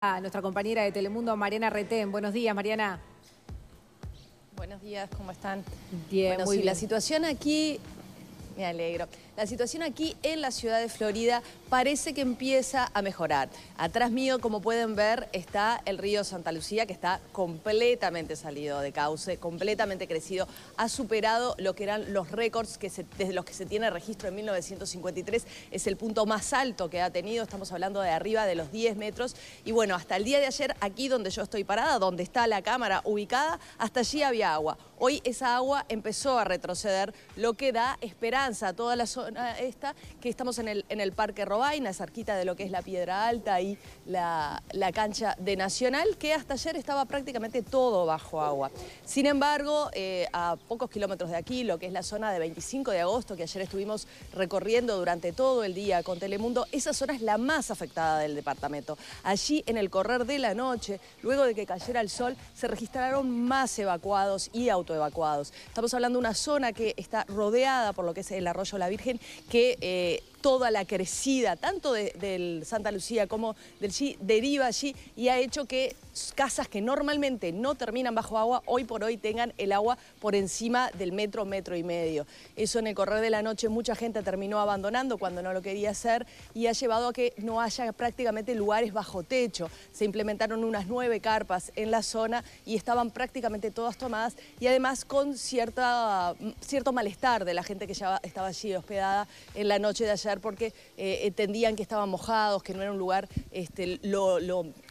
A nuestra compañera de Telemundo, Mariana Retén. Buenos días, Mariana. Buenos días, ¿cómo están? Bien, muy bien. La situación aquí, me alegro. La situación aquí en la ciudad de Florida parece que empieza a mejorar. Atrás mío, como pueden ver, está el río Santa Lucía, que está completamente salido de cauce, completamente crecido. Ha superado lo que eran los récords que desde los que se tiene registro en 1953. Es el punto más alto que ha tenido. Estamos hablando de arriba de los 10 metros. Y bueno, hasta el día de ayer, aquí donde yo estoy parada, donde está la cámara ubicada, hasta allí había agua. Hoy esa agua empezó a retroceder, lo que da esperanza a todas las esta, que estamos en el, en el Parque Robaina, cerquita de lo que es la Piedra Alta y la, cancha de Nacional, que hasta ayer estaba prácticamente todo bajo agua. Sin embargo, eh, a pocos kilómetros de aquí, lo que es la zona de 25 de agosto, que ayer estuvimos recorriendo durante todo el día con Telemundo, esa zona es la más afectada del departamento. Allí, en el correr de la noche, luego de que cayera el sol, se registraron más evacuados y autoevacuados. Estamos hablando de una zona que está rodeada por lo que es el arroyo La Virgen que eh, toda la crecida, tanto del Santa Lucía como del Chi, deriva allí y ha hecho que casas que normalmente no terminan bajo agua, hoy por hoy tengan el agua por encima del metro, metro y medio. Eso en el correr de la noche mucha gente terminó abandonando cuando no lo quería hacer y ha llevado a que no haya prácticamente lugares bajo techo. Se implementaron unas nueve carpas en la zona y estaban prácticamente todas tomadas y además con cierta, cierto malestar de la gente que ya estaba allí hospedada en la noche de ayer porque eh, entendían que estaban mojados, que no era un lugar este, lo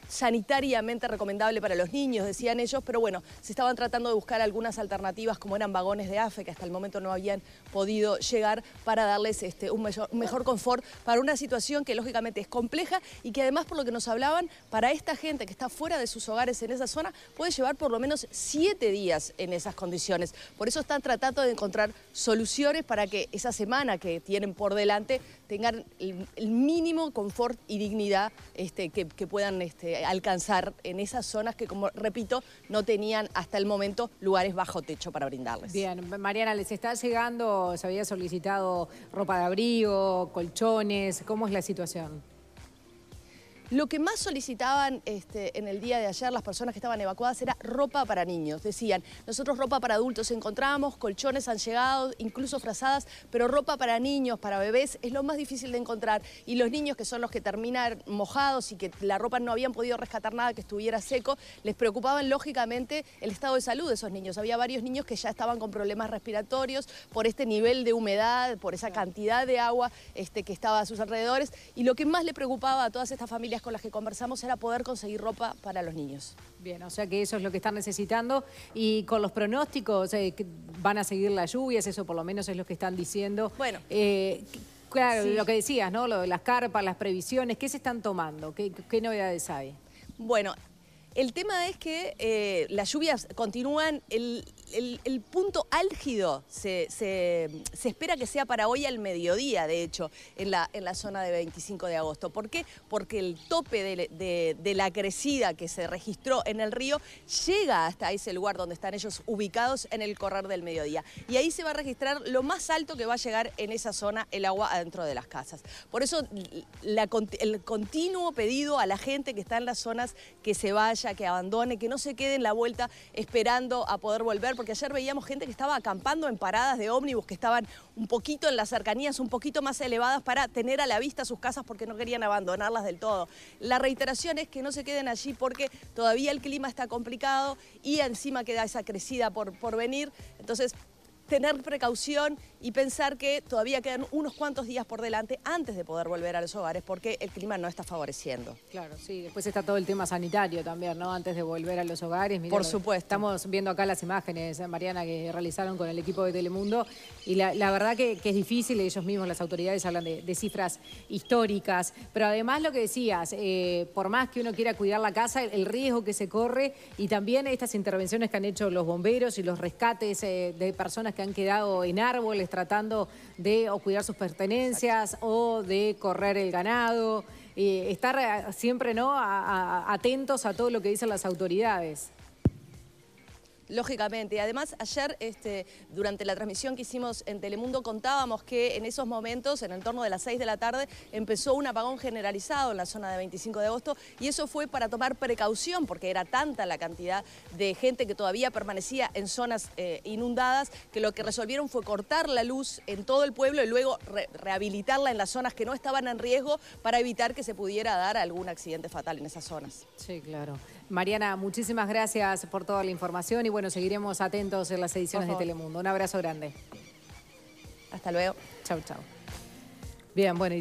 sanitariamente recomendable para los niños, decían ellos, pero bueno, se estaban tratando de buscar algunas alternativas como eran vagones de AFE, que hasta el momento no habían podido llegar para darles este, un, mejor confort para una situación que lógicamente es compleja y que además por lo que nos hablaban, para esta gente que está fuera de sus hogares en esa zona, puede llevar por lo menos siete días en esas condiciones. Por eso están tratando de encontrar soluciones para que esa semana que tienen por delante tengan el, mínimo confort y dignidad este, que, que puedan este, eh, alcanzar en esas zonas que, como repito, no tenían hasta el momento lugares bajo techo para brindarles. Bien, Mariana, les está llegando, se había solicitado ropa de abrigo, colchones, ¿cómo es la situación? Lo que más solicitaban este, en el día de ayer las personas que estaban evacuadas era ropa para niños. Decían, nosotros ropa para adultos encontramos, colchones han llegado, incluso frazadas, pero ropa para niños, para bebés, es lo más difícil de encontrar. Y los niños que son los que terminan mojados y que la ropa no habían podido rescatar nada que estuviera seco, les preocupaban lógicamente el estado de salud de esos niños. Había varios niños que ya estaban con problemas respiratorios por este nivel de humedad, por esa cantidad de agua este, que estaba a sus alrededores. Y lo que más le preocupaba a todas estas familias con las que conversamos era poder conseguir ropa para los niños. Bien, o sea que eso es lo que están necesitando. Y con los pronósticos, eh, van a seguir las lluvias, eso por lo menos es lo que están diciendo. Bueno. Eh, claro, lo que decías, ¿no? Lo de las carpas, las previsiones, ¿qué se están tomando? ¿Qué, qué novedades hay? Bueno, el tema es que eh, las lluvias continúan, el, punto álgido se, espera que sea para hoy al mediodía, de hecho, en la, zona de 25 de agosto. ¿Por qué? Porque el tope de, la crecida que se registró en el río llega hasta ese lugar donde están ellos ubicados en el correr del mediodía. Y ahí se va a registrar lo más alto que va a llegar en esa zona el agua adentro de las casas. Por eso el continuo pedido a la gente que está en las zonas que se vaya que abandone, que no se quede en la vuelta esperando a poder volver, porque ayer veíamos gente que estaba acampando en paradas de ómnibus, que estaban un poquito en las cercanías, un poquito más elevadas para tener a la vista sus casas porque no querían abandonarlas del todo. La reiteración es que no se queden allí porque todavía el clima está complicado y encima queda esa crecida por, por venir. Entonces, tener precaución y pensar que todavía quedan unos cuantos días por delante antes de poder volver a los hogares porque el clima no está favoreciendo. Claro, sí, después está todo el tema sanitario también, ¿no? Antes de volver a los hogares. por supuesto. Estamos viendo acá las imágenes, Mariana, que realizaron con el equipo de Telemundo y la, verdad que, es difícil, ellos mismos, las autoridades hablan de, cifras históricas, pero además lo que decías, eh, por más que uno quiera cuidar la casa, el, riesgo que se corre y también estas intervenciones que han hecho los bomberos y los rescates eh, de personas que han quedado en árboles tratando de o cuidar sus pertenencias o de correr el ganado. y eh, estar eh, siempre ¿no? atentos a todo lo que dicen las autoridades. Lógicamente, y además ayer este, durante la transmisión que hicimos en Telemundo contábamos que en esos momentos, en el torno de las 6 de la tarde, empezó un apagón generalizado en la zona de 25 de agosto y eso fue para tomar precaución porque era tanta la cantidad de gente que todavía permanecía en zonas eh, inundadas que lo que resolvieron fue cortar la luz en todo el pueblo y luego rehabilitarla en las zonas que no estaban en riesgo para evitar que se pudiera dar algún accidente fatal en esas zonas. Sí, claro. Mariana, muchísimas gracias por toda la información y bueno, seguiremos atentos en las ediciones de Telemundo. Un abrazo grande. Hasta luego. Chau, chau. Bien, bueno,